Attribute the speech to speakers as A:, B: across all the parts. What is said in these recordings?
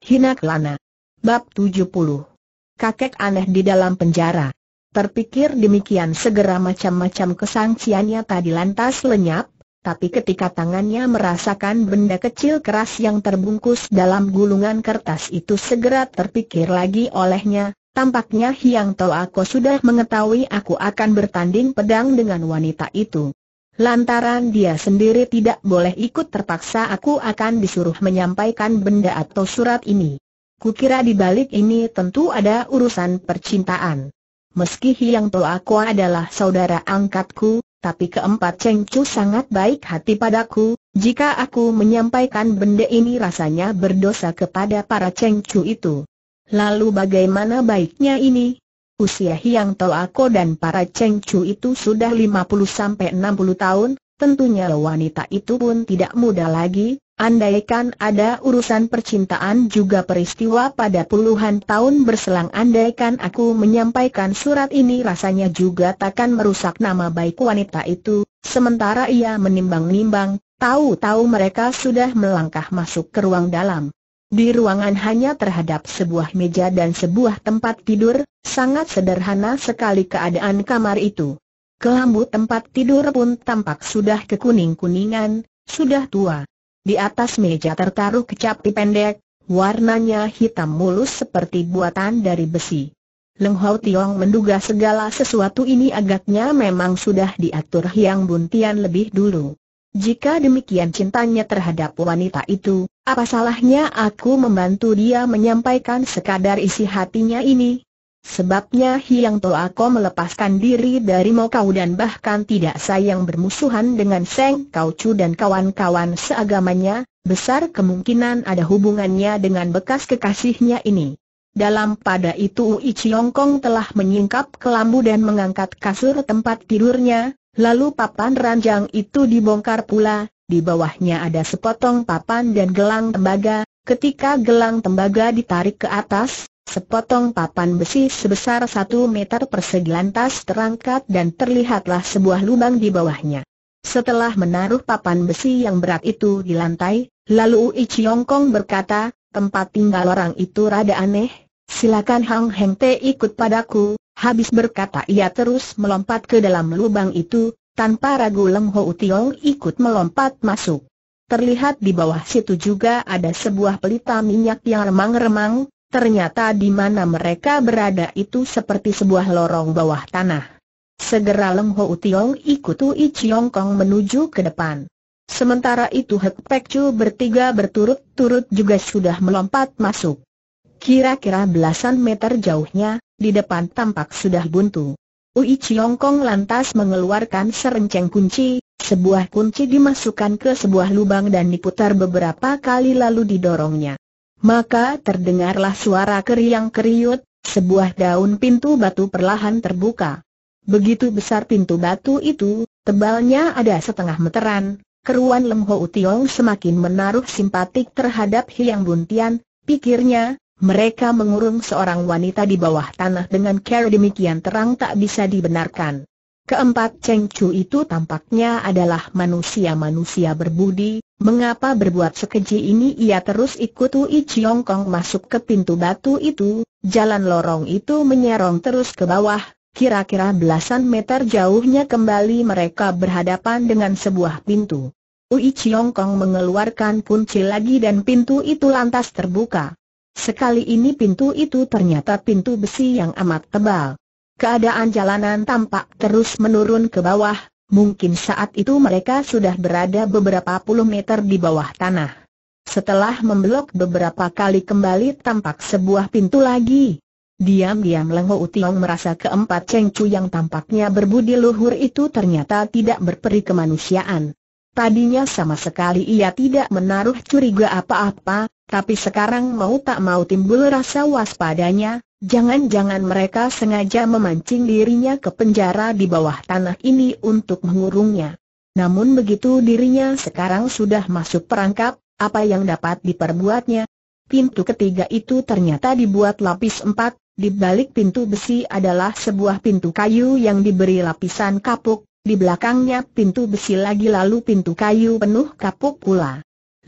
A: Hina Kelana. Bab 70. Kakek aneh di dalam penjara. Terpikir demikian segera macam-macam kesangsiannya tadi lantas lenyap, tapi ketika tangannya merasakan benda kecil keras yang terbungkus dalam gulungan kertas itu segera terpikir lagi olehnya, tampaknya Hiang Toa Ko sudah mengetahui aku akan bertanding pedang dengan wanita itu. Lantaran dia sendiri tidak boleh ikut terpaksa aku akan disuruh menyampaikan benda atau surat ini. Kukira di balik ini tentu ada urusan percintaan. Meski Hiang Toa Aku adalah saudara angkatku, tapi keempat cengcu sangat baik hati padaku, jika aku menyampaikan benda ini rasanya berdosa kepada para cengcu itu. Lalu bagaimana baiknya ini? Usia Hiang Toako dan para Cheng Chu itu sudah 50-60 tahun, tentunya wanita itu pun tidak muda lagi, andaikan ada urusan percintaan juga peristiwa pada puluhan tahun berselang andaikan aku menyampaikan surat ini rasanya juga takkan merusak nama baik wanita itu, sementara ia menimbang-nimbang, tahu-tahu mereka sudah melangkah masuk ke ruang dalam. Di ruangan hanya terhadap sebuah meja dan sebuah tempat tidur, sangat sederhana sekali keadaan kamar itu. Kelambu tempat tidur pun tampak sudah kekuning-kuningan, sudah tua. Di atas meja tertaruh kecapi pendek, warnanya hitam mulus seperti buatan dari besi. Leng Hau Tiong menduga segala sesuatu ini agaknya memang sudah diatur Hiang Buntian lebih dulu. Jika demikian cintanya terhadap wanita itu, apa salahnya aku membantu dia menyampaikan sekadar isi hatinya ini? Sebabnya Hiang To aku melepaskan diri dari Mo Kau dan bahkan tidak sayang bermusuhan dengan Seng Kau Chu dan kawan-kawan seagamanya, besar kemungkinan ada hubungannya dengan bekas kekasihnya ini. Dalam pada itu Ui Chiong Kong telah menyingkap kelambu dan mengangkat kasur tempat tidurnya, Lalu papan ranjang itu dibongkar pula, di bawahnya ada sepotong papan dan gelang tembaga, ketika gelang tembaga ditarik ke atas, sepotong papan besi sebesar satu meter persegi lantas terangkat dan terlihatlah sebuah lubang di bawahnya. Setelah menaruh papan besi yang berat itu di lantai, lalu Ui Chiong Kong berkata, tempat tinggal orang itu rada aneh, silakan Hang Heng Te ikut padaku, habis berkata ia terus melompat ke dalam lubang itu, tanpa ragu Leng Ho Tio ikut melompat masuk. Terlihat di bawah situ juga ada sebuah pelita minyak yang remang-remang, ternyata di mana mereka berada itu seperti sebuah lorong bawah tanah. Segera Leng Ho Tiong ikut Ui Chiong Kong menuju ke depan. Sementara itu Hek Pek Chu bertiga berturut-turut juga sudah melompat masuk. Kira-kira belasan meter jauhnya, di depan tampak sudah buntu. Ui Chiong Kong lantas mengeluarkan serenceng kunci, sebuah kunci dimasukkan ke sebuah lubang dan diputar beberapa kali lalu didorongnya. Maka terdengarlah suara keriang keriut, sebuah daun pintu batu perlahan terbuka. Begitu besar pintu batu itu, tebalnya ada setengah meteran, keruan Lem Ho Utiong semakin menaruh simpatik terhadap Hiang Buntian, pikirnya, mereka mengurung seorang wanita di bawah tanah dengan cara demikian terang tak bisa dibenarkan. Keempat Cheng Chu itu tampaknya adalah manusia-manusia berbudi, mengapa berbuat sekeji ini ia terus ikut Ui Chiong Kong masuk ke pintu batu itu, jalan lorong itu menyerong terus ke bawah, kira-kira belasan meter jauhnya kembali mereka berhadapan dengan sebuah pintu. Ui Chiong Kong mengeluarkan kunci lagi dan pintu itu lantas terbuka. Sekali ini pintu itu ternyata pintu besi yang amat tebal. Keadaan jalanan tampak terus menurun ke bawah, mungkin saat itu mereka sudah berada beberapa puluh meter di bawah tanah. Setelah memblok beberapa kali kembali tampak sebuah pintu lagi. Diam-diam Lengho Utiong merasa keempat cengcu yang tampaknya berbudi luhur itu ternyata tidak berperi kemanusiaan. Tadinya sama sekali ia tidak menaruh curiga apa-apa, tapi sekarang mau tak mau timbul rasa waspadanya, jangan-jangan mereka sengaja memancing dirinya ke penjara di bawah tanah ini untuk mengurungnya. Namun begitu dirinya sekarang sudah masuk perangkap, apa yang dapat diperbuatnya? Pintu ketiga itu ternyata dibuat lapis empat, di balik pintu besi adalah sebuah pintu kayu yang diberi lapisan kapuk, di belakangnya pintu besi lagi lalu pintu kayu penuh kapuk pula.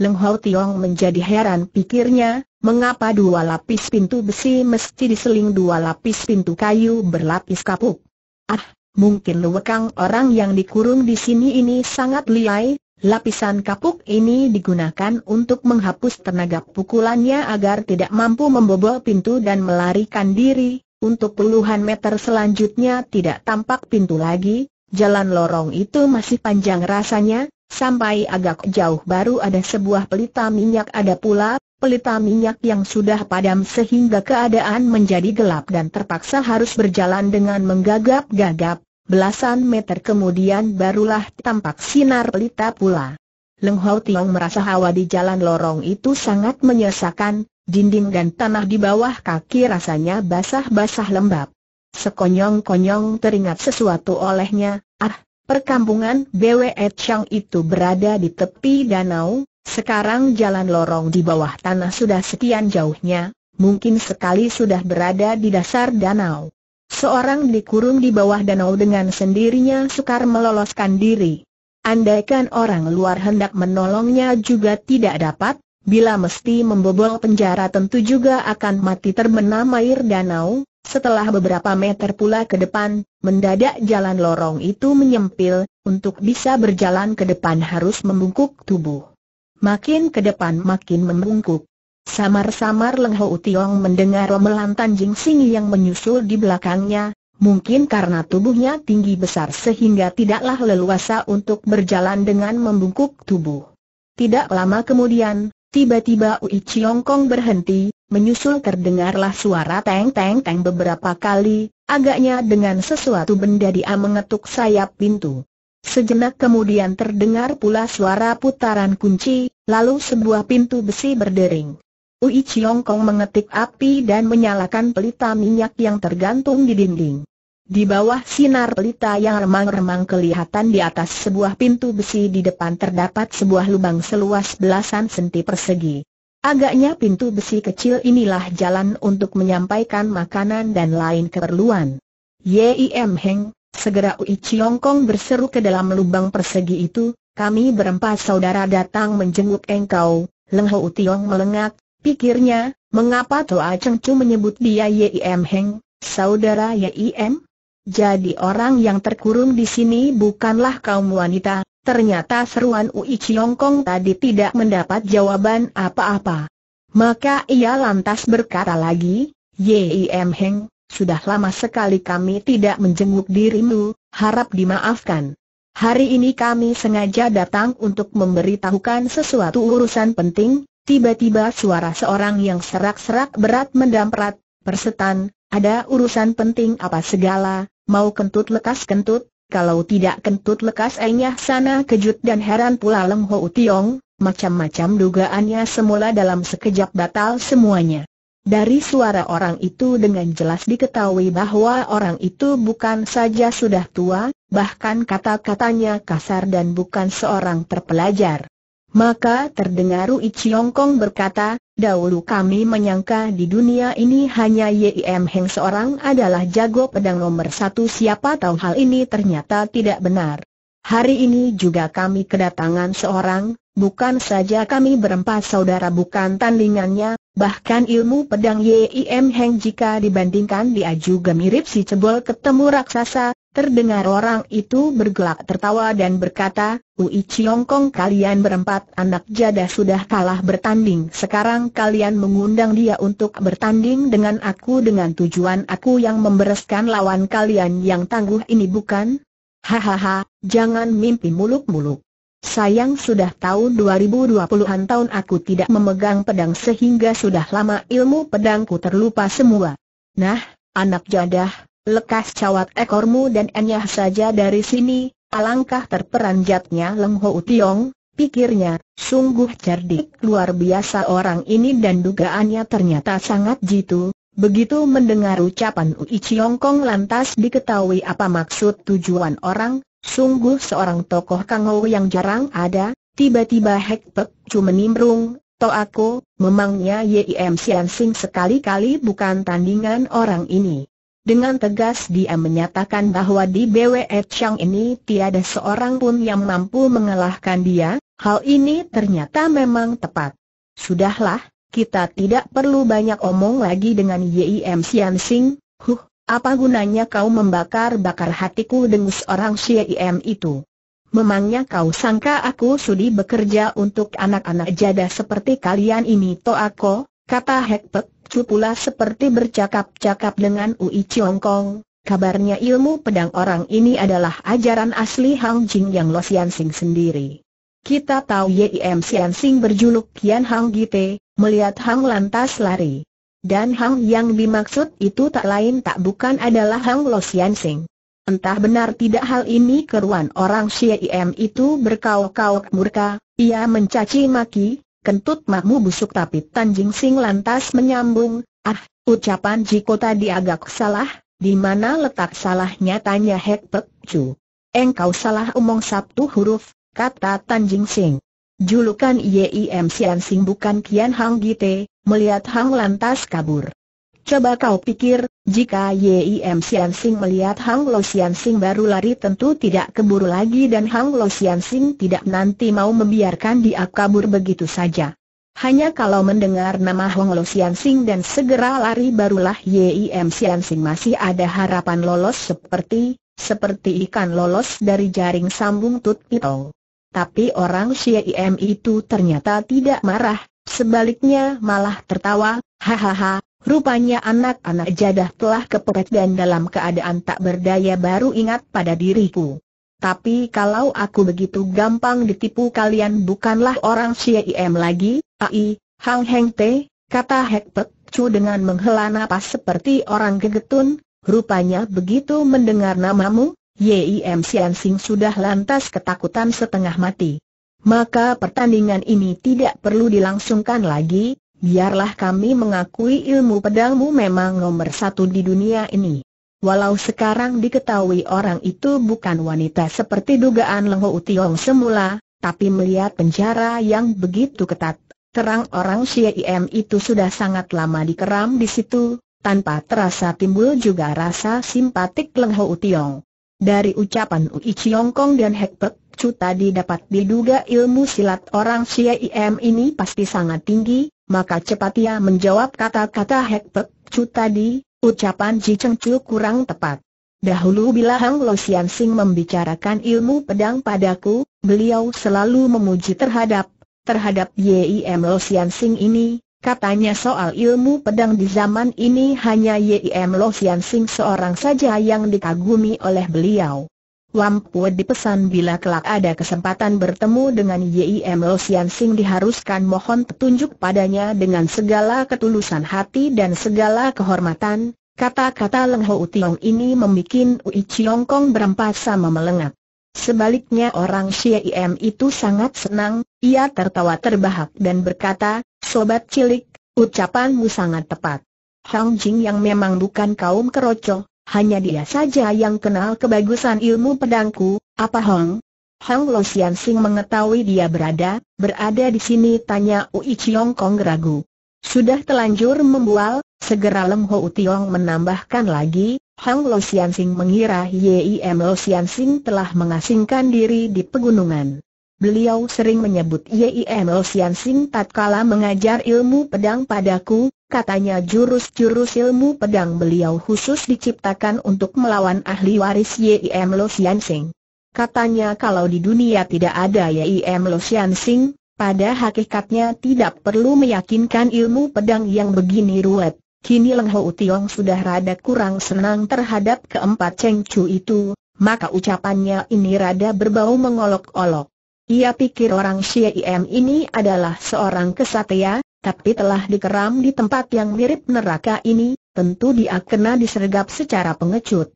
A: Leng Hau Tiong menjadi heran pikirnya, mengapa dua lapis pintu besi mesti diseling dua lapis pintu kayu berlapis kapuk? Ah, mungkin luwekang orang yang dikurung di sini ini sangat liai, lapisan kapuk ini digunakan untuk menghapus tenaga pukulannya agar tidak mampu membobol pintu dan melarikan diri, untuk puluhan meter selanjutnya tidak tampak pintu lagi, jalan lorong itu masih panjang rasanya, Sampai agak jauh baru ada sebuah pelita minyak ada pula, pelita minyak yang sudah padam sehingga keadaan menjadi gelap dan terpaksa harus berjalan dengan menggagap-gagap, belasan meter kemudian barulah tampak sinar pelita pula. Leng hau Tiong merasa hawa di jalan lorong itu sangat menyesakan, dinding dan tanah di bawah kaki rasanya basah-basah lembab. Sekonyong-konyong teringat sesuatu olehnya, ah, Perkampungan Bwe Chang itu berada di tepi danau, sekarang jalan lorong di bawah tanah sudah sekian jauhnya, mungkin sekali sudah berada di dasar danau. Seorang dikurung di bawah danau dengan sendirinya sukar meloloskan diri. Andaikan orang luar hendak menolongnya juga tidak dapat, Bila mesti membobol penjara tentu juga akan mati terbenam air danau, setelah beberapa meter pula ke depan, mendadak jalan lorong itu menyempil, untuk bisa berjalan ke depan harus membungkuk tubuh. Makin ke depan makin membungkuk. Samar-samar Leng Ho Tiong mendengar romelan Tanjing Sing yang menyusul di belakangnya, mungkin karena tubuhnya tinggi besar sehingga tidaklah leluasa untuk berjalan dengan membungkuk tubuh. Tidak lama kemudian, Tiba-tiba Ui Chiong Kong berhenti, menyusul terdengarlah suara teng-teng-teng beberapa kali, agaknya dengan sesuatu benda dia mengetuk sayap pintu. Sejenak kemudian terdengar pula suara putaran kunci, lalu sebuah pintu besi berdering. Ui Chiong Kong mengetik api dan menyalakan pelita minyak yang tergantung di dinding. Di bawah sinar pelita yang remang-remang kelihatan di atas sebuah pintu besi di depan terdapat sebuah lubang seluas belasan senti persegi. Agaknya pintu besi kecil inilah jalan untuk menyampaikan makanan dan lain keperluan. Yim Heng, segera Ui Chiong Kong berseru ke dalam lubang persegi itu, kami berempat saudara datang menjenguk engkau, Leng Ho Utiong melengak, pikirnya, mengapa Toa Cheng Chu menyebut dia Yim Heng, saudara Yim? Jadi orang yang terkurung di sini bukanlah kaum wanita, ternyata seruan Ui Chiong Kong tadi tidak mendapat jawaban apa-apa. Maka ia lantas berkata lagi, Yim Heng, sudah lama sekali kami tidak menjenguk dirimu, harap dimaafkan. Hari ini kami sengaja datang untuk memberitahukan sesuatu urusan penting, tiba-tiba suara seorang yang serak-serak berat mendamprat, persetan, ada urusan penting apa segala, mau kentut lekas kentut, kalau tidak kentut lekas enyah sana kejut dan heran pula Leng Ho Tiong, macam-macam dugaannya semula dalam sekejap batal semuanya. Dari suara orang itu dengan jelas diketahui bahwa orang itu bukan saja sudah tua, bahkan kata-katanya kasar dan bukan seorang terpelajar. Maka terdengar Chiong Kong berkata, dahulu kami menyangka di dunia ini hanya Yim Heng seorang adalah jago pedang nomor satu siapa tahu hal ini ternyata tidak benar. Hari ini juga kami kedatangan seorang Bukan saja kami berempat saudara bukan tandingannya, bahkan ilmu pedang Yim Heng jika dibandingkan dia juga mirip si cebol ketemu raksasa, terdengar orang itu bergelak tertawa dan berkata, Ui Chiong Kong kalian berempat anak jadah sudah kalah bertanding sekarang kalian mengundang dia untuk bertanding dengan aku dengan tujuan aku yang membereskan lawan kalian yang tangguh ini bukan? Hahaha, jangan mimpi muluk-muluk. Sayang sudah tahu 2020-an tahun aku tidak memegang pedang sehingga sudah lama ilmu pedangku terlupa semua. Nah, anak jadah, lekas cawat ekormu dan enyah saja dari sini, alangkah terperanjatnya Leng Ho Tiong, pikirnya, sungguh cerdik luar biasa orang ini dan dugaannya ternyata sangat jitu. Begitu mendengar ucapan Ui Chiong Kong lantas diketahui apa maksud tujuan orang, Sungguh seorang tokoh kangou yang jarang ada, tiba-tiba Hek Pek Chu menimbrung, To aku, memangnya Yim Sian Sing sekali-kali bukan tandingan orang ini. Dengan tegas dia menyatakan bahwa di BWE Chang ini tiada seorang pun yang mampu mengalahkan dia, hal ini ternyata memang tepat. Sudahlah, kita tidak perlu banyak omong lagi dengan Yim Sian Sing, huh, apa gunanya kau membakar-bakar hatiku dengan orang C.I.M itu? Memangnya kau sangka aku sudi bekerja untuk anak-anak jada seperti kalian ini to aku? Kata Hek cupula seperti bercakap-cakap dengan Ui Chiong Kong. Kabarnya ilmu pedang orang ini adalah ajaran asli Hang Jing yang Lo Sian Sing sendiri. Kita tahu Yim Sian Sing berjuluk Kian Hang Gite, melihat Hang lantas lari. Dan Hang yang dimaksud itu tak lain tak bukan adalah Hang Lo Sian Sing. Entah benar tidak hal ini keruan orang Siem itu berkauk-kauk murka, ia mencaci maki, kentut makmu busuk tapi Tanjing Sing lantas menyambung, ah, ucapan Jiko tadi agak salah, di mana letak salahnya tanya Hek Pek Chu. Engkau salah omong sabtu huruf, kata Tanjing Sing. Julukan YIM Sian Sing bukan Kian Hang Gite, melihat Hang lantas kabur. Coba kau pikir, jika YIM Sian Sing melihat Hang Lo Sian Sing baru lari tentu tidak keburu lagi dan Hang Lo Sian Sing tidak nanti mau membiarkan dia kabur begitu saja. Hanya kalau mendengar nama Hang Lo Sian Sing dan segera lari barulah YIM Sian Sing masih ada harapan lolos seperti, seperti ikan lolos dari jaring sambung tut pitol tapi orang C.I.M itu ternyata tidak marah, sebaliknya malah tertawa, hahaha, rupanya anak-anak jadah telah kepepet dan dalam keadaan tak berdaya baru ingat pada diriku. Tapi kalau aku begitu gampang ditipu kalian bukanlah orang C.I.M lagi, ai, Hang Heng Te, kata Hek Pek Chu dengan menghela napas seperti orang gegetun, rupanya begitu mendengar namamu, Yim Sian Sing sudah lantas ketakutan setengah mati. Maka pertandingan ini tidak perlu dilangsungkan lagi, biarlah kami mengakui ilmu pedangmu memang nomor satu di dunia ini. Walau sekarang diketahui orang itu bukan wanita seperti dugaan Leng Ho Tiong semula, tapi melihat penjara yang begitu ketat, terang orang Im itu sudah sangat lama dikeram di situ, tanpa terasa timbul juga rasa simpatik Leng Ho Tiong. Dari ucapan Ui Chiongkong Kong dan Hek Pek Chu tadi dapat diduga ilmu silat orang Im ini pasti sangat tinggi, maka cepat ia menjawab kata-kata Hek Pek Chu tadi, ucapan Ji Cheng Chu kurang tepat. Dahulu bila Hang Lo Sian Sing membicarakan ilmu pedang padaku, beliau selalu memuji terhadap terhadap YIM Lo Sian Sing ini, Katanya soal ilmu pedang di zaman ini hanya Yim Lo Sian Sing seorang saja yang dikagumi oleh beliau. Pue dipesan bila kelak ada kesempatan bertemu dengan Yim Lo Sian Sing diharuskan mohon petunjuk padanya dengan segala ketulusan hati dan segala kehormatan, kata-kata Leng Ho Utiong ini membuat Ui Chiong Kong sama melengat. Sebaliknya orang Yim itu sangat senang, ia tertawa terbahak dan berkata, Sobat cilik, ucapanmu sangat tepat. Hang Jing yang memang bukan kaum keroco, hanya dia saja yang kenal kebagusan ilmu pedangku, apa Hong? Hang Lo Sian Sing mengetahui dia berada, berada di sini tanya Ui Chiong Kong ragu. Sudah telanjur membual, segera Leng Ho Tiong menambahkan lagi, Hang Lo Sian Sing mengira Yim Lo Sian Sing telah mengasingkan diri di pegunungan. Beliau sering menyebut YIMO Sian Sing tatkala mengajar ilmu pedang padaku, katanya jurus-jurus ilmu pedang beliau khusus diciptakan untuk melawan ahli waris YIM Lo Sian Sing. Katanya kalau di dunia tidak ada YIM Lo Sian Sing, pada hakikatnya tidak perlu meyakinkan ilmu pedang yang begini ruwet. Kini Leng Ho Tiong sudah rada kurang senang terhadap keempat Cheng Chu itu, maka ucapannya ini rada berbau mengolok-olok. Ia pikir orang Siem ini adalah seorang kesatria, tapi telah dikeram di tempat yang mirip neraka ini, tentu dia kena disergap secara pengecut.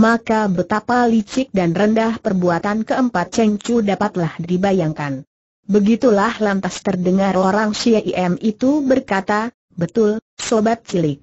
A: Maka betapa licik dan rendah perbuatan keempat Cheng Chu dapatlah dibayangkan. Begitulah lantas terdengar orang Siem itu berkata, betul, sobat cilik.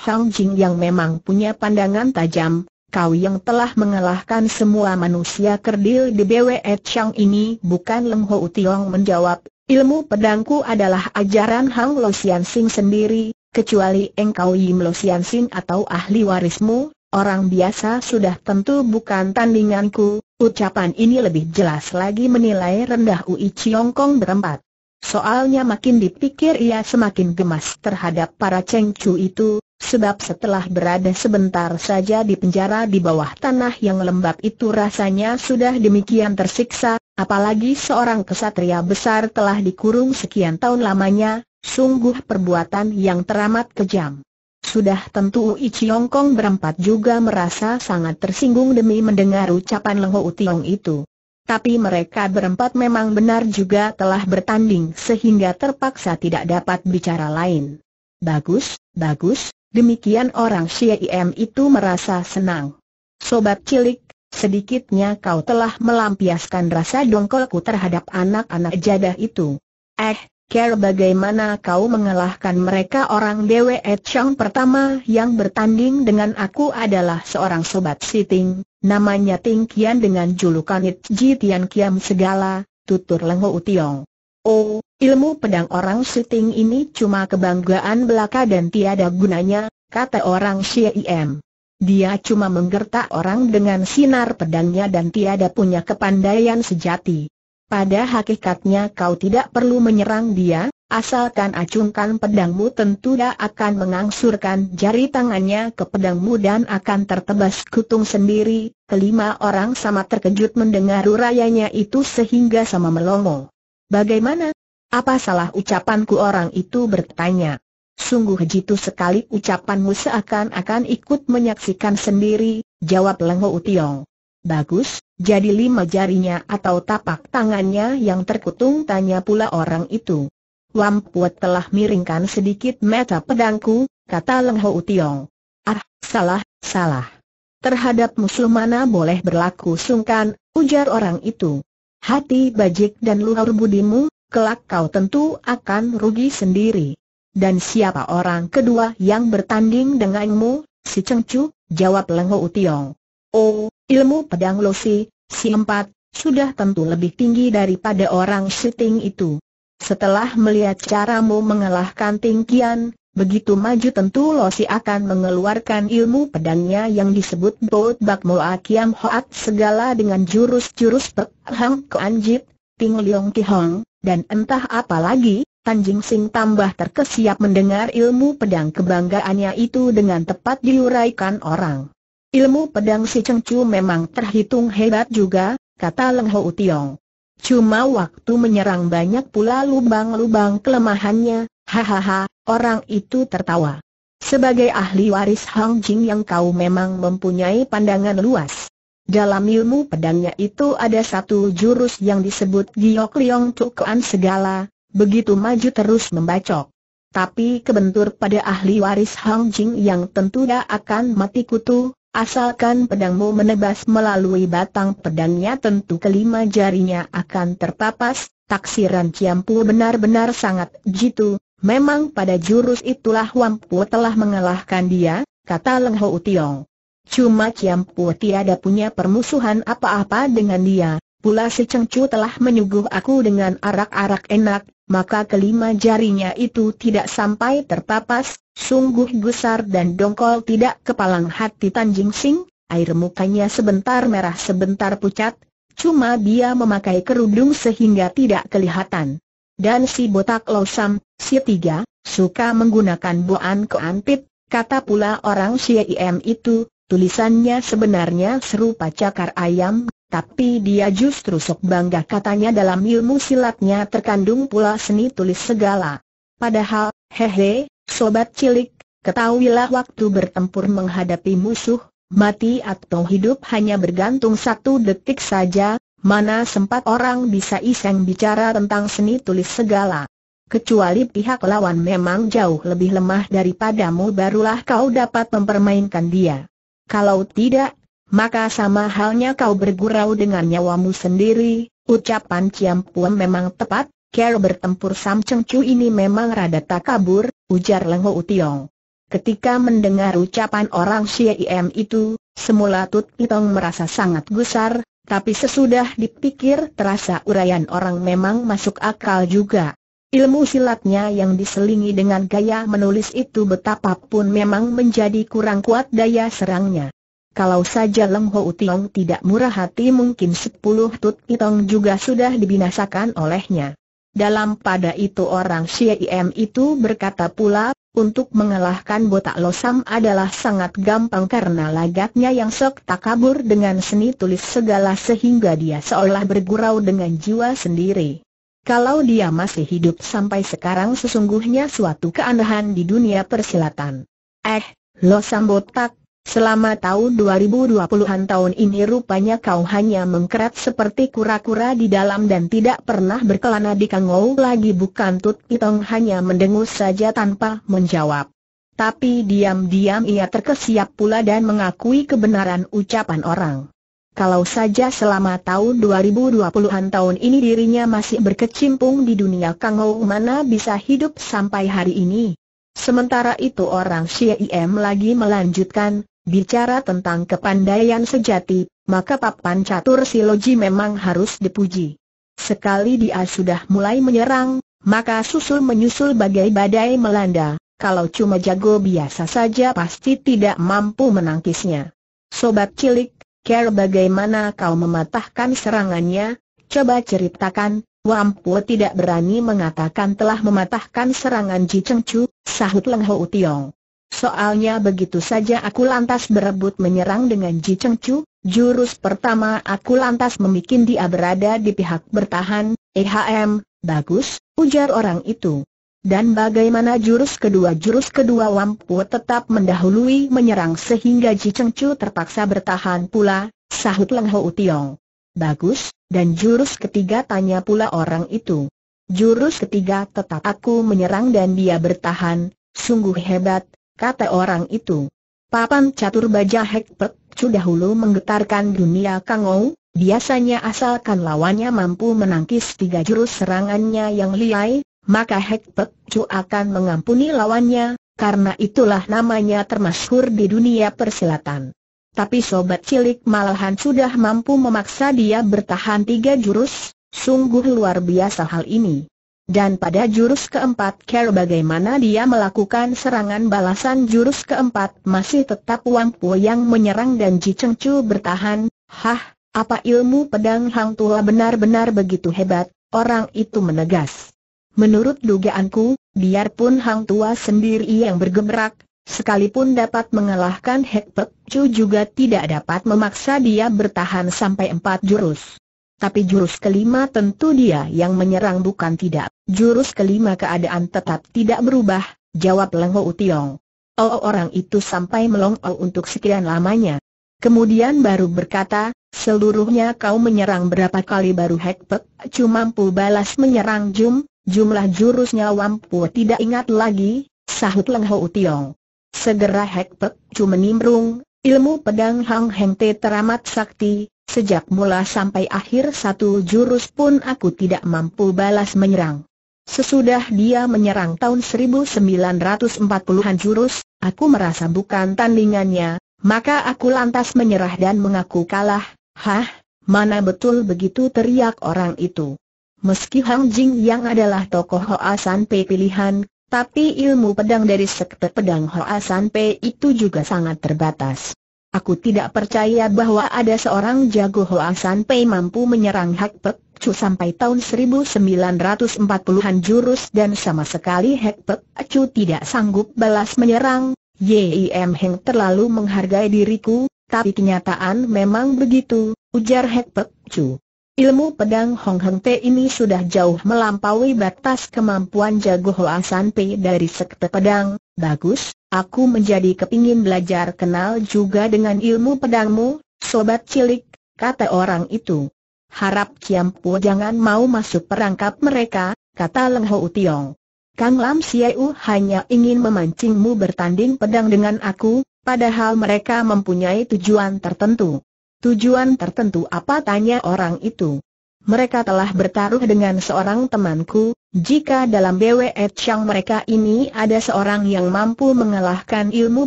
A: Hang Jing yang memang punya pandangan tajam, kau yang telah mengalahkan semua manusia kerdil di Bwe Chang ini bukan Leng Ho Tiong menjawab, ilmu pedangku adalah ajaran Hang Lo Sian Sing sendiri, kecuali engkau Yim Lo Sian Sing atau ahli warismu, orang biasa sudah tentu bukan tandinganku, ucapan ini lebih jelas lagi menilai rendah Ui Chiong Kong berempat. Soalnya makin dipikir ia semakin gemas terhadap para cengcu itu, sebab setelah berada sebentar saja di penjara di bawah tanah yang lembab itu rasanya sudah demikian tersiksa, apalagi seorang kesatria besar telah dikurung sekian tahun lamanya, sungguh perbuatan yang teramat kejam. Sudah tentu Ui Chiong Kong berempat juga merasa sangat tersinggung demi mendengar ucapan Lengho Utiong itu. Tapi mereka berempat memang benar juga telah bertanding sehingga terpaksa tidak dapat bicara lain. Bagus, bagus, Demikian orang Syi'im itu merasa senang. Sobat cilik, sedikitnya kau telah melampiaskan rasa dongkolku terhadap anak-anak jadah itu. Eh, care bagaimana kau mengalahkan mereka orang Dewe Chang pertama yang bertanding dengan aku adalah seorang sobat siting, namanya Ting Kian dengan julukan It Ji Tian Kiam segala, tutur Lengo Utiong. Oh, ilmu pedang orang syuting ini cuma kebanggaan belaka dan tiada gunanya, kata orang Syiem. Dia cuma menggertak orang dengan sinar pedangnya dan tiada punya kepandaian sejati. Pada hakikatnya kau tidak perlu menyerang dia, asalkan acungkan pedangmu tentu dia akan mengangsurkan jari tangannya ke pedangmu dan akan tertebas kutung sendiri. Kelima orang sama terkejut mendengar urayanya itu sehingga sama melongo. Bagaimana? Apa salah ucapanku orang itu bertanya. Sungguh jitu sekali ucapanmu seakan-akan ikut menyaksikan sendiri, jawab Lengho Utiong. Bagus, jadi lima jarinya atau tapak tangannya yang terkutung tanya pula orang itu. Wampuat telah miringkan sedikit mata pedangku, kata Lengho Utiong. Ah, salah, salah. Terhadap musuh mana boleh berlaku sungkan, ujar orang itu hati bajik dan luhur budimu, kelak kau tentu akan rugi sendiri. Dan siapa orang kedua yang bertanding denganmu, si Cengcu, jawab Lengho Utiong. Oh, ilmu pedang si, si empat, sudah tentu lebih tinggi daripada orang syuting itu. Setelah melihat caramu mengalahkan Tingkian, Begitu maju tentu Losi akan mengeluarkan ilmu pedangnya yang disebut Boat Bak Moa Kiam Hoat segala dengan jurus-jurus Pek Hang Anjit, Jit, Leong Ki Hong, dan entah apa lagi, Tanjing Sing tambah terkesiap mendengar ilmu pedang kebanggaannya itu dengan tepat diuraikan orang. Ilmu pedang si Cheng Chu memang terhitung hebat juga, kata Leng Ho Tiong. Cuma waktu menyerang banyak pula lubang-lubang kelemahannya, Hahaha, orang itu tertawa. Sebagai ahli waris Hang Jing yang kau memang mempunyai pandangan luas. Dalam ilmu pedangnya itu ada satu jurus yang disebut Giok Liong Tukuan Segala, begitu maju terus membacok. Tapi kebentur pada ahli waris Hang Jing yang tentu tak akan mati kutu, asalkan pedangmu menebas melalui batang pedangnya tentu kelima jarinya akan terpapas, Taksiran Ciampu benar-benar sangat jitu, Memang pada jurus itulah Pu telah mengalahkan dia, kata Leng Ho Tiong. Cuma Ciam Pu tiada punya permusuhan apa-apa dengan dia, pula si Chu telah menyuguh aku dengan arak-arak enak, maka kelima jarinya itu tidak sampai terpapas, sungguh besar dan dongkol tidak kepalang hati Tanjing Sing, air mukanya sebentar merah sebentar pucat, cuma dia memakai kerudung sehingga tidak kelihatan. Dan si botak Sam Si tiga, suka menggunakan buan keantip, kata pula orang im itu, tulisannya sebenarnya serupa cakar ayam, tapi dia justru sok bangga katanya dalam ilmu silatnya terkandung pula seni tulis segala. Padahal, hehe, sobat cilik, ketahuilah waktu bertempur menghadapi musuh, mati atau hidup hanya bergantung satu detik saja, mana sempat orang bisa iseng bicara tentang seni tulis segala. Kecuali pihak lawan memang jauh lebih lemah daripadamu barulah kau dapat mempermainkan dia. Kalau tidak, maka sama halnya kau bergurau dengan nyawamu sendiri, ucapan Ciam Puan memang tepat, Ker bertempur Sam Cheng Chu ini memang rada tak kabur, ujar Leng Ho Tiong. Ketika mendengar ucapan orang Siem itu, semula Tut Itong merasa sangat gusar, tapi sesudah dipikir terasa urayan orang memang masuk akal juga. Ilmu silatnya yang diselingi dengan gaya menulis itu betapapun memang menjadi kurang kuat daya serangnya. Kalau saja Leng Ho Utiong tidak murah hati mungkin sepuluh Tut Itong juga sudah dibinasakan olehnya. Dalam pada itu orang Siem itu berkata pula, untuk mengalahkan botak losam adalah sangat gampang karena lagatnya yang sok takabur dengan seni tulis segala sehingga dia seolah bergurau dengan jiwa sendiri. Kalau dia masih hidup sampai sekarang sesungguhnya suatu keanehan di dunia persilatan. Eh, lo sambotak, selama tahun 2020-an tahun ini rupanya kau hanya mengkerat seperti kura-kura di dalam dan tidak pernah berkelana di kangou lagi bukan Tut Itong hanya mendengus saja tanpa menjawab. Tapi diam-diam ia terkesiap pula dan mengakui kebenaran ucapan orang. Kalau saja selama tahun 2020-an tahun ini dirinya masih berkecimpung di dunia Kang Ho mana bisa hidup sampai hari ini. Sementara itu orang Siem lagi melanjutkan, bicara tentang kepandaian sejati, maka papan catur siloji memang harus dipuji. Sekali dia sudah mulai menyerang, maka susul menyusul bagai badai melanda, kalau cuma jago biasa saja pasti tidak mampu menangkisnya. Sobat cilik, Ker bagaimana kau mematahkan serangannya? Coba ceritakan, Wampu tidak berani mengatakan telah mematahkan serangan Ji Cheng Chu, sahut Leng Ho Tiong. Soalnya begitu saja aku lantas berebut menyerang dengan Ji Cheng Chu, jurus pertama aku lantas memikin dia berada di pihak bertahan, EHM, bagus, ujar orang itu. Dan bagaimana jurus kedua? Jurus kedua Wampu tetap mendahului menyerang sehingga Ji Chu terpaksa bertahan pula, sahut Leng Ho Tiong. Bagus, dan jurus ketiga tanya pula orang itu. Jurus ketiga tetap aku menyerang dan dia bertahan, sungguh hebat, kata orang itu. Papan catur baja Hek Pek Chu dahulu menggetarkan dunia Kang Ou, biasanya asalkan lawannya mampu menangkis tiga jurus serangannya yang liai, maka Hek Pek Chu akan mengampuni lawannya, karena itulah namanya termasyhur di dunia persilatan. Tapi sobat cilik malahan sudah mampu memaksa dia bertahan tiga jurus, sungguh luar biasa hal ini. Dan pada jurus keempat care bagaimana dia melakukan serangan balasan jurus keempat masih tetap Wang Po yang menyerang dan Ji Cheng Chu bertahan, hah, apa ilmu pedang Hang Tua benar-benar begitu hebat, orang itu menegas. Menurut dugaanku, biarpun Hang Tua sendiri yang bergemerak, sekalipun dapat mengalahkan Hek Pek Chu juga tidak dapat memaksa dia bertahan sampai empat jurus. Tapi jurus kelima tentu dia yang menyerang bukan tidak. Jurus kelima keadaan tetap tidak berubah, jawab Leng Ho Tiong. Oh, oh orang itu sampai melongo oh untuk sekian lamanya. Kemudian baru berkata, seluruhnya kau menyerang berapa kali baru Hek Pek Chu mampu balas menyerang Jum, Jumlah jurusnya Wampu tidak ingat lagi, sahut Leng Ho Tiong. Segera Hek Pek Chu menimbrung, ilmu pedang Hang Heng Te teramat sakti, sejak mula sampai akhir satu jurus pun aku tidak mampu balas menyerang. Sesudah dia menyerang tahun 1940-an jurus, aku merasa bukan tandingannya, maka aku lantas menyerah dan mengaku kalah. Hah, mana betul begitu teriak orang itu. Meski Hang Jing yang adalah tokoh Hoa San Pei pilihan, tapi ilmu pedang dari sekte pedang Hoa San Pei itu juga sangat terbatas. Aku tidak percaya bahwa ada seorang jago Hoa San Pei mampu menyerang Hak Pek Chu sampai tahun 1940-an jurus dan sama sekali Hak Pek Chu tidak sanggup balas menyerang. Yim Heng terlalu menghargai diriku, tapi kenyataan memang begitu, ujar Hak Pek Chu. Ilmu pedang Hong Heng Te ini sudah jauh melampaui batas kemampuan jago Hoa San Pei dari sekte pedang. Bagus, aku menjadi kepingin belajar kenal juga dengan ilmu pedangmu, sobat cilik, kata orang itu. Harap Po jangan mau masuk perangkap mereka, kata Leng Ho Tiong. Kang Lam Siu hanya ingin memancingmu bertanding pedang dengan aku, padahal mereka mempunyai tujuan tertentu. Tujuan tertentu apa tanya orang itu? Mereka telah bertaruh dengan seorang temanku, jika dalam BWE Chang mereka ini ada seorang yang mampu mengalahkan ilmu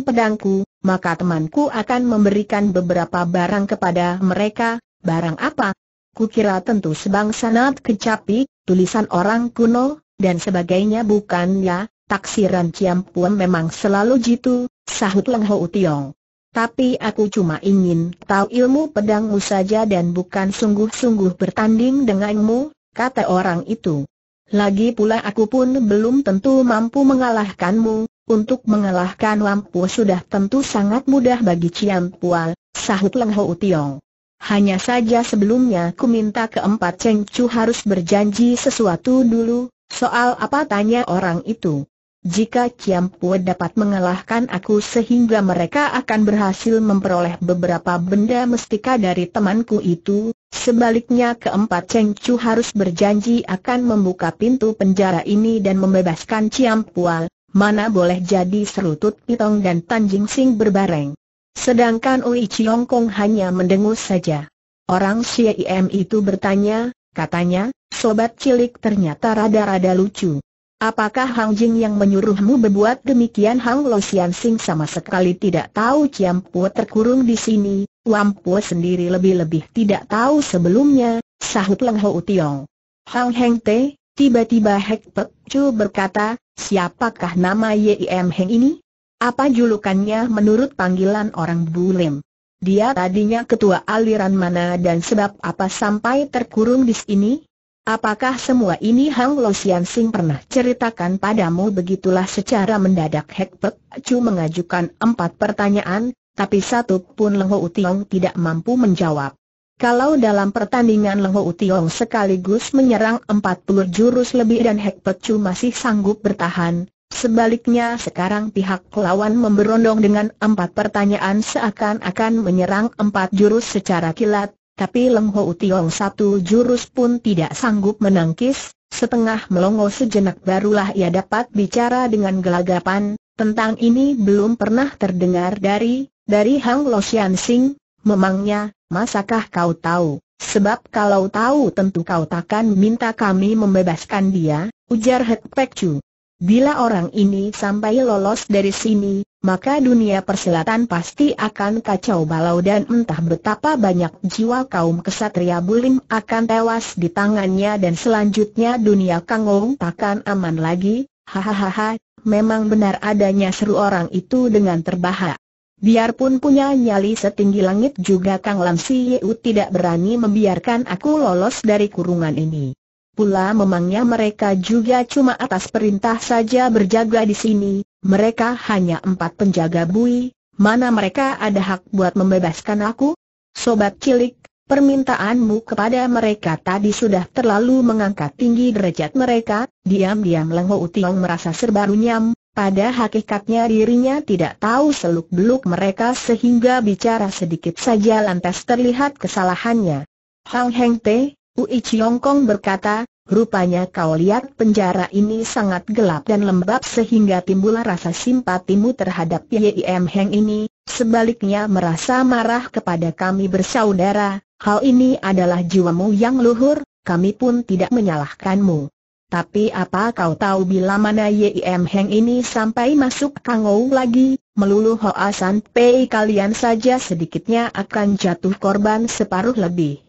A: pedangku, maka temanku akan memberikan beberapa barang kepada mereka, barang apa? Kukira tentu sebangsa nat kecapi, tulisan orang kuno, dan sebagainya bukan ya? taksiran Ciam Puan memang selalu jitu, sahut Leng Ho Tiong tapi aku cuma ingin tahu ilmu pedangmu saja dan bukan sungguh-sungguh bertanding denganmu, kata orang itu. Lagi pula aku pun belum tentu mampu mengalahkanmu, untuk mengalahkan Lampu sudah tentu sangat mudah bagi Cian Pual, sahut Leng Ho Tiong. Hanya saja sebelumnya ku minta keempat Cheng Chu harus berjanji sesuatu dulu, soal apa tanya orang itu. Jika Pue dapat mengalahkan aku sehingga mereka akan berhasil memperoleh beberapa benda mestika dari temanku itu, sebaliknya keempat Cheng Chu harus berjanji akan membuka pintu penjara ini dan membebaskan Ciampue, mana boleh jadi serutut Pitong dan Tanjing Sing berbareng. Sedangkan Ui Chiong Kong hanya mendengus saja. Orang Im itu bertanya, katanya, sobat cilik ternyata rada-rada lucu. Apakah Hang Jing yang menyuruhmu berbuat demikian Hang Lo Sian Sing sama sekali tidak tahu Ciam Po terkurung di sini, Wang Po sendiri lebih-lebih tidak tahu sebelumnya, sahut Leng Ho Tiong. Hang Heng Te, tiba-tiba Hek Pek Chu berkata, siapakah nama Yim Heng ini? Apa julukannya menurut panggilan orang Bulim? Dia tadinya ketua aliran mana dan sebab apa sampai terkurung di sini? Apakah semua ini Hang Lo Sian Sing pernah ceritakan padamu begitulah secara mendadak Hek Pek Chu mengajukan empat pertanyaan, tapi satu pun Leho Utiong tidak mampu menjawab. Kalau dalam pertandingan Leho Utiong sekaligus menyerang empat puluh jurus lebih dan Hek Pek Chu masih sanggup bertahan, sebaliknya sekarang pihak lawan memberondong dengan empat pertanyaan seakan-akan menyerang empat jurus secara kilat, tapi Leng Ho Utiong satu jurus pun tidak sanggup menangkis, setengah melongo sejenak barulah ia dapat bicara dengan gelagapan, tentang ini belum pernah terdengar dari, dari Hang Lo Xian Sing, memangnya, masakah kau tahu? Sebab kalau tahu tentu kau takkan minta kami membebaskan dia, ujar Hek Pek Chu. Bila orang ini sampai lolos dari sini, maka dunia perselatan pasti akan kacau balau dan entah betapa banyak jiwa kaum kesatria bulim akan tewas di tangannya dan selanjutnya dunia kangong takkan aman lagi, hahaha, memang benar adanya seru orang itu dengan terbahak. Biarpun punya nyali setinggi langit juga Kang Lam Siu tidak berani membiarkan aku lolos dari kurungan ini. Pula memangnya mereka juga cuma atas perintah saja berjaga di sini, mereka hanya empat penjaga bui, mana mereka ada hak buat membebaskan aku? Sobat cilik, permintaanmu kepada mereka tadi sudah terlalu mengangkat tinggi derajat mereka, diam-diam Lengho Utiong merasa serba runyam, pada hakikatnya dirinya tidak tahu seluk-beluk mereka sehingga bicara sedikit saja lantas terlihat kesalahannya. Hang Heng Te, Ui Chiong Kong berkata, rupanya kau lihat penjara ini sangat gelap dan lembab sehingga timbul rasa simpatimu terhadap Yim Heng ini, sebaliknya merasa marah kepada kami bersaudara, hal ini adalah jiwamu yang luhur, kami pun tidak menyalahkanmu. Tapi apa kau tahu bila mana Yim Heng ini sampai masuk Kangou lagi, melulu hoasan Pei kalian saja sedikitnya akan jatuh korban separuh lebih.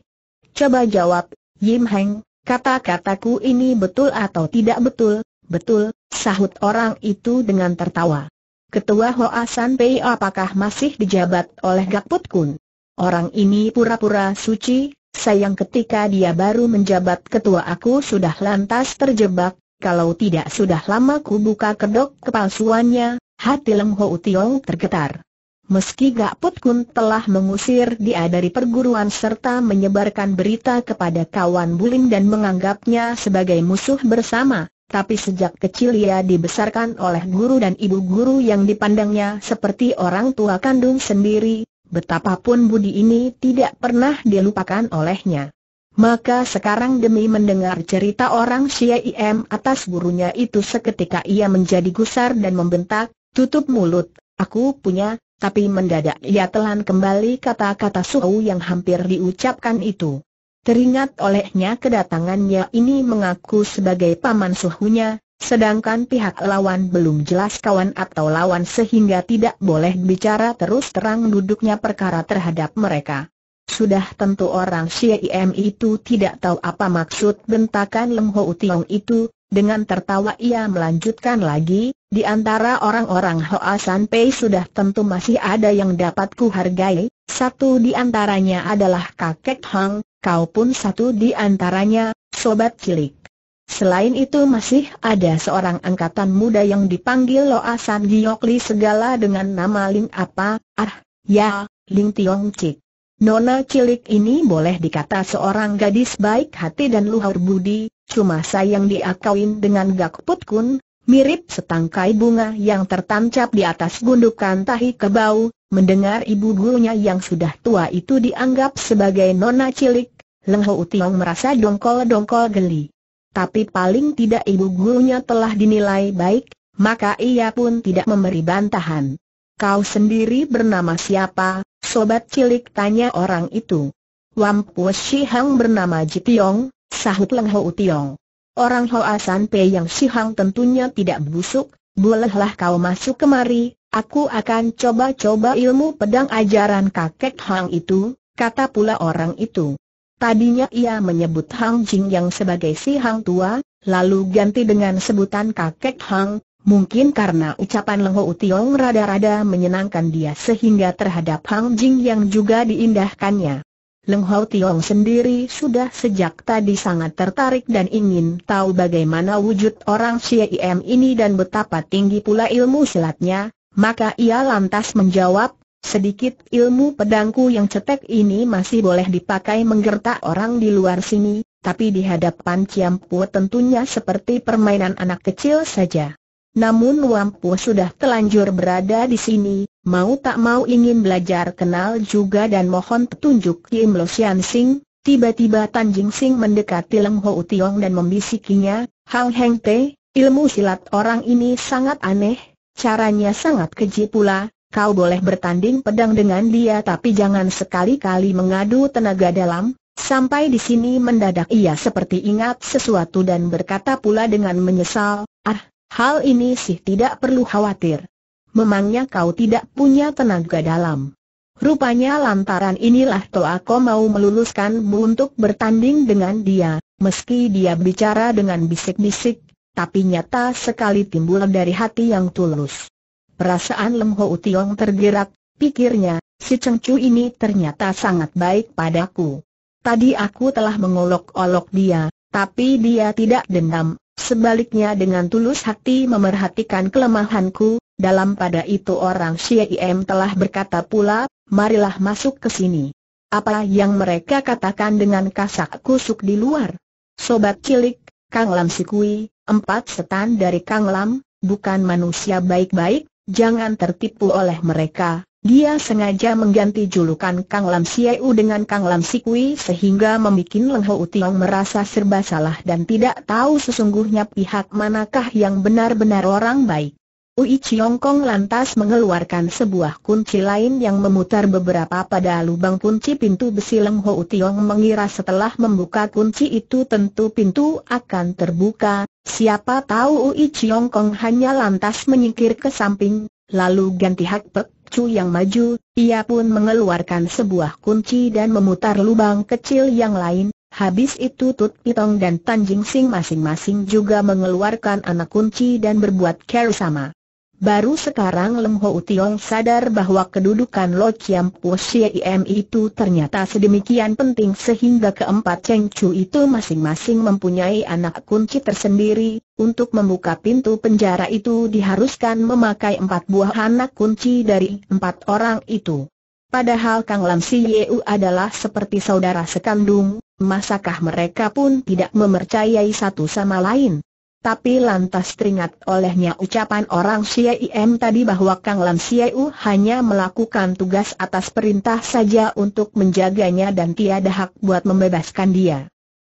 A: Coba jawab Yim Heng, kata-kataku ini betul atau tidak betul? Betul, sahut orang itu dengan tertawa. Ketua Hoasan Pei apakah masih dijabat oleh Gakput Kun? Orang ini pura-pura suci, sayang ketika dia baru menjabat ketua aku sudah lantas terjebak, kalau tidak sudah lama ku buka kedok kepalsuannya, hati Leng Ho Tiong tergetar. Meski Gak Put Kun telah mengusir dia dari perguruan serta menyebarkan berita kepada kawan Bulim dan menganggapnya sebagai musuh bersama, tapi sejak kecil ia dibesarkan oleh guru dan ibu guru yang dipandangnya seperti orang tua kandung sendiri, betapapun budi ini tidak pernah dilupakan olehnya. Maka sekarang demi mendengar cerita orang Syiaim atas gurunya itu seketika ia menjadi gusar dan membentak, tutup mulut, aku punya, tapi mendadak ia telan kembali kata-kata Suhu yang hampir diucapkan itu. Teringat olehnya kedatangannya ini mengaku sebagai paman suhunya, sedangkan pihak lawan belum jelas kawan atau lawan sehingga tidak boleh bicara terus terang duduknya perkara terhadap mereka. Sudah tentu orang Im itu tidak tahu apa maksud bentakan Lem Ho itu, dengan tertawa ia melanjutkan lagi, di antara orang-orang Hoa San Pei sudah tentu masih ada yang dapat kuhargai, satu di antaranya adalah kakek Hang, kau pun satu di antaranya, sobat cilik. Selain itu masih ada seorang angkatan muda yang dipanggil Loa San Giok Li segala dengan nama Ling apa, ah, ya, Ling Tiong Cik. Nona cilik ini boleh dikata seorang gadis baik hati dan luhur budi, Cuma sayang dia kawin dengan Gak Put Kun, mirip setangkai bunga yang tertancap di atas gundukan tahi kebau, mendengar ibu gurunya yang sudah tua itu dianggap sebagai nona cilik, Leng Ho utiong merasa dongkol-dongkol geli. Tapi paling tidak ibu gurunya telah dinilai baik, maka ia pun tidak memberi bantahan. Kau sendiri bernama siapa, sobat cilik tanya orang itu. Wampu Shi Hang bernama Ji Tiong, sahut Leng Ho Tiong. Orang Ho San Pei yang Hang tentunya tidak busuk, bolehlah kau masuk kemari, aku akan coba-coba ilmu pedang ajaran kakek Hang itu, kata pula orang itu. Tadinya ia menyebut Hang Jing yang sebagai si Hang tua, lalu ganti dengan sebutan kakek Hang, mungkin karena ucapan Leng Ho Tiong rada-rada menyenangkan dia sehingga terhadap Hang Jing yang juga diindahkannya. Leng Hau Tiong sendiri sudah sejak tadi sangat tertarik dan ingin tahu bagaimana wujud orang Im ini dan betapa tinggi pula ilmu silatnya, maka ia lantas menjawab, sedikit ilmu pedangku yang cetek ini masih boleh dipakai menggertak orang di luar sini, tapi di hadapan Ciampu tentunya seperti permainan anak kecil saja. Namun Wampu sudah telanjur berada di sini, mau tak mau ingin belajar kenal juga dan mohon petunjuk Kim Lo Sian Sing. Tiba-tiba Tan Jing Sing mendekati Leng Ho Tiong dan membisikinya, Hang Heng Te, ilmu silat orang ini sangat aneh, caranya sangat keji pula, kau boleh bertanding pedang dengan dia tapi jangan sekali-kali mengadu tenaga dalam, Sampai di sini mendadak ia seperti ingat sesuatu dan berkata pula dengan menyesal, ah, Hal ini sih tidak perlu khawatir. Memangnya kau tidak punya tenaga dalam. Rupanya lantaran inilah Toako mau meluluskanmu untuk bertanding dengan dia, meski dia bicara dengan bisik-bisik, tapi nyata sekali timbul dari hati yang tulus. Perasaan Lem Ho Utiong tergerak, pikirnya, si Cheng Chu ini ternyata sangat baik padaku. Tadi aku telah mengolok-olok dia, tapi dia tidak dendam, Sebaliknya dengan tulus hati memerhatikan kelemahanku, dalam pada itu orang Syiem telah berkata pula, marilah masuk ke sini. Apa yang mereka katakan dengan kasak kusuk di luar? Sobat cilik, Kang Lam Sikui, empat setan dari Kang Lam, bukan manusia baik-baik, jangan tertipu oleh mereka, dia sengaja mengganti julukan Kang Lam Siu dengan Kang Lam Sikui sehingga membuat Leng Ho Tiong merasa serba salah dan tidak tahu sesungguhnya pihak manakah yang benar-benar orang baik. Ui Chiong Kong lantas mengeluarkan sebuah kunci lain yang memutar beberapa pada lubang kunci pintu besi Leng Ho Tiong mengira setelah membuka kunci itu tentu pintu akan terbuka. Siapa tahu Ui Chiong Kong hanya lantas menyingkir ke samping, lalu ganti hak Cu yang maju, ia pun mengeluarkan sebuah kunci dan memutar lubang kecil yang lain, habis itu Tut Pitong dan Tan Sing masing-masing juga mengeluarkan anak kunci dan berbuat care sama. Baru sekarang Lem Ho Tiong sadar bahwa kedudukan Lo Chiam Po Im itu ternyata sedemikian penting sehingga keempat Cheng Chu itu masing-masing mempunyai anak kunci tersendiri. Untuk membuka pintu penjara itu diharuskan memakai empat buah anak kunci dari empat orang itu. Padahal Kang Lam Si adalah seperti saudara sekandung, masakah mereka pun tidak mempercayai satu sama lain? tapi lantas teringat olehnya ucapan orang CIM tadi bahwa Kang Lan U hanya melakukan tugas atas perintah saja untuk menjaganya dan tiada hak buat membebaskan dia.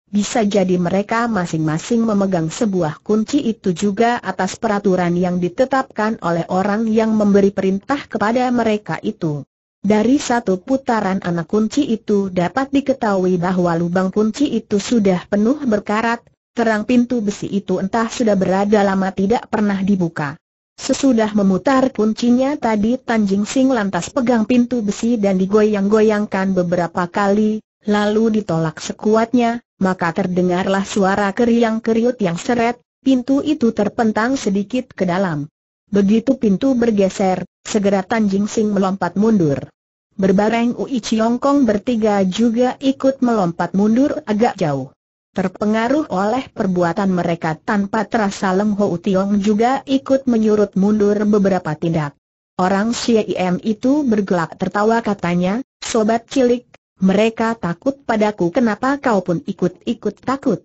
A: Bisa jadi mereka masing-masing memegang sebuah kunci itu juga atas peraturan yang ditetapkan oleh orang yang memberi perintah kepada mereka itu. Dari satu putaran anak kunci itu dapat diketahui bahwa lubang kunci itu sudah penuh berkarat, Terang pintu besi itu entah sudah berada lama tidak pernah dibuka. Sesudah memutar kuncinya tadi Tan Jing Sing lantas pegang pintu besi dan digoyang-goyangkan beberapa kali, lalu ditolak sekuatnya, maka terdengarlah suara keriang-keriut yang seret, pintu itu terpentang sedikit ke dalam. Begitu pintu bergeser, segera Tan Jing Sing melompat mundur. Berbareng Ui Chiong Kong bertiga juga ikut melompat mundur agak jauh. Terpengaruh oleh perbuatan mereka tanpa terasa Leng Ho Tiong juga ikut menyurut mundur beberapa tindak. Orang CIM itu bergelak tertawa katanya, Sobat cilik, mereka takut padaku kenapa kau pun ikut-ikut takut.